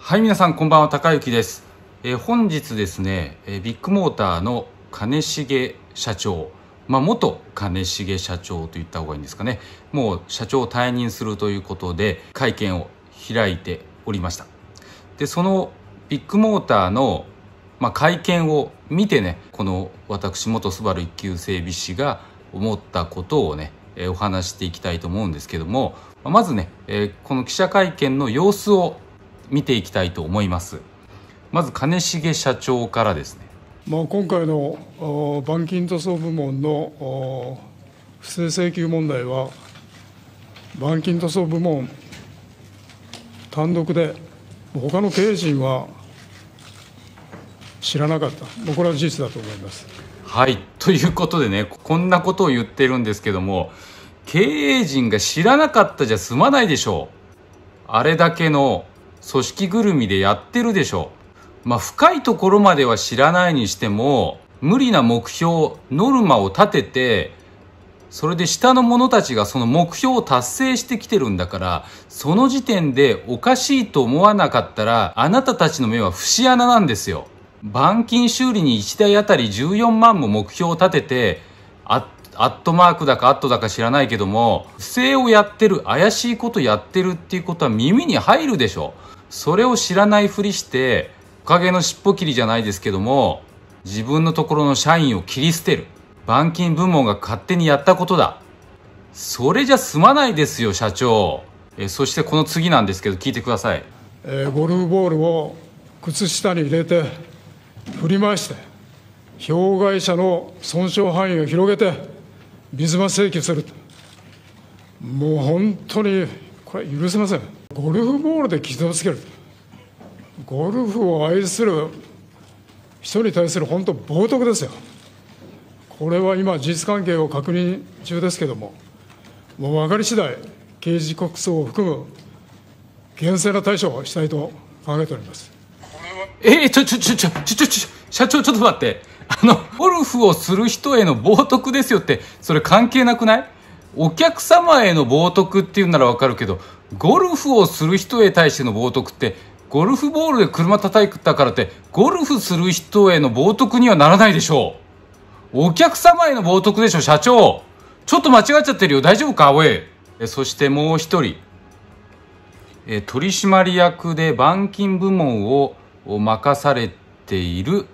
はい皆さんこんばんは高幸です、えー、本日ですね、えー、ビッグモーターの金重社長まあ、元兼重社長と言った方がいいんですかねもう社長を退任するということで会見を開いておりましたでそのビッグモーターの、まあ、会見を見てねこの私元スバル一級整備士が思ったことをねお話していきたいと思うんですけどもまずねこの記者会見の様子を見ていきたいと思いますまず金重社長からですね、まあ、今回の板金塗装部門の不正請求問題は板金塗装部門単独で他の経営陣は知らなかったこれは事実だと思います。はいということでねこんなことを言ってるんですけども経営陣が知らなかったじゃ済まないでしょうあれだけの組織ぐるみでやってるでしょう。まあ、深いところまでは知らないにしても、無理な目標、ノルマを立てて、それで下の者たちがその目標を達成してきてるんだから、その時点でおかしいと思わなかったら、あなたたちの目は節穴なんですよ。板金修理に1台あたり14万も目標を立てて、あアットマークだかアットだか知らないけども、不正をやってる、怪しいことやってるっていうことは耳に入るでしょ。それを知らないふりしておかげの尻尾切りじゃないですけども自分のところの社員を切り捨てる板金部門が勝手にやったことだそれじゃ済まないですよ社長えそしてこの次なんですけど聞いてください、えー、ゴルフボールを靴下に入れて振り回して障害者の損傷範囲を広げて水増し請求するもう本当にこれ許せませんゴルフボールで傷をつけるゴルフを愛する人に対する本当冒涜ですよこれは今事実関係を確認中ですけどももう分かり次第刑事告訴を含む厳正な対処をしたいと考えておりますえー、ちょちょちょちょちょちょ社長ちょっと待ってあのゴルフをする人への冒涜ですよってそれ関係なくないお客様への冒涜っていうならわかるけどゴルフをする人へ対しての冒涜ってゴルフボールで車叩いたからってゴルフする人への冒涜にはならないでしょうお客様への冒涜でしょ社長ちょっと間違っちゃってるよ大丈夫かおいそしてもう一人取締役で板金部門を任されている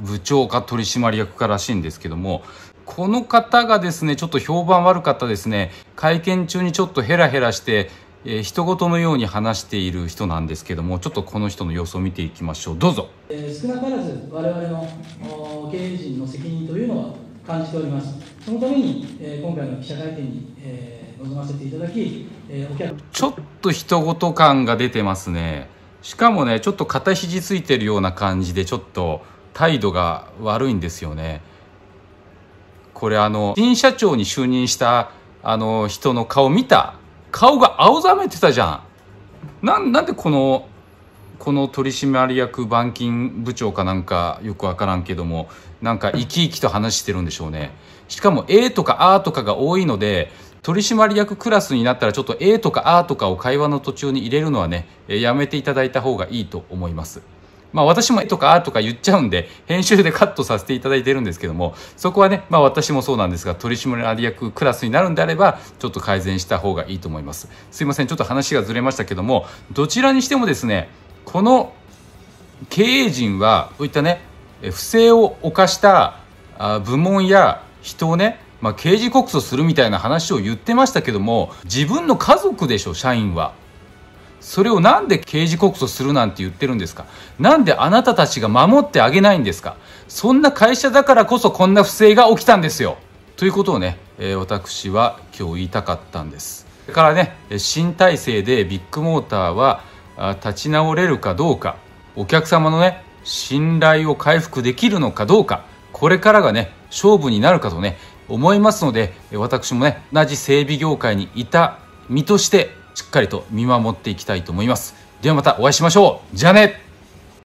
部長か取締役からしいんですけどもこの方がですねちょっと評判悪かったですね会見中にちょっとヘラヘラしてえー、人事のように話している人なんですけどもちょっとこの人の様子を見ていきましょうどうぞ、えー、少なからず我々の経営陣の責任というのは感じておりますそのために、えー、今回の記者会見に、えー、臨ませていただき、えー、お客ちょっと人事感が出てますねしかもねちょっと肩肘ついてるような感じでちょっと態度が悪いんですよねこれあの新社長に就任したあの人の顔見た顔が青ざめてたじゃん。ななんでこのこの取締役板金部長かなんかよく分からんけどもなんか生き生きと話してるんでしょうねしかも A とか A とかが多いので取締役クラスになったらちょっと A とか A とかを会話の途中に入れるのはねやめていただいた方がいいと思います。まあ私も絵とかあとか言っちゃうんで、編集でカットさせていただいてるんですけども、そこはね、まあ私もそうなんですが、取締役クラスになるんであれば、ちょっと改善した方がいいと思います。すいません、ちょっと話がずれましたけども、どちらにしてもですね、この経営陣は、こういったね、不正を犯した部門や人をね、まあ、刑事告訴するみたいな話を言ってましたけども自分の家族でしょ社員はそれをなんで刑事告訴するなんて言ってるんですかなんであなたたちが守ってあげないんですかそんな会社だからこそこんな不正が起きたんですよということをね、えー、私は今日言いたかったんですだからね新体制でビッグモーターは立ち直れるかどうかお客様のね信頼を回復できるのかどうかこれからがね勝負になるかとね思いますので私もね同じ整備業界にいた身としてしっかりと見守っていきたいと思いますではまたお会いしましょうじゃあね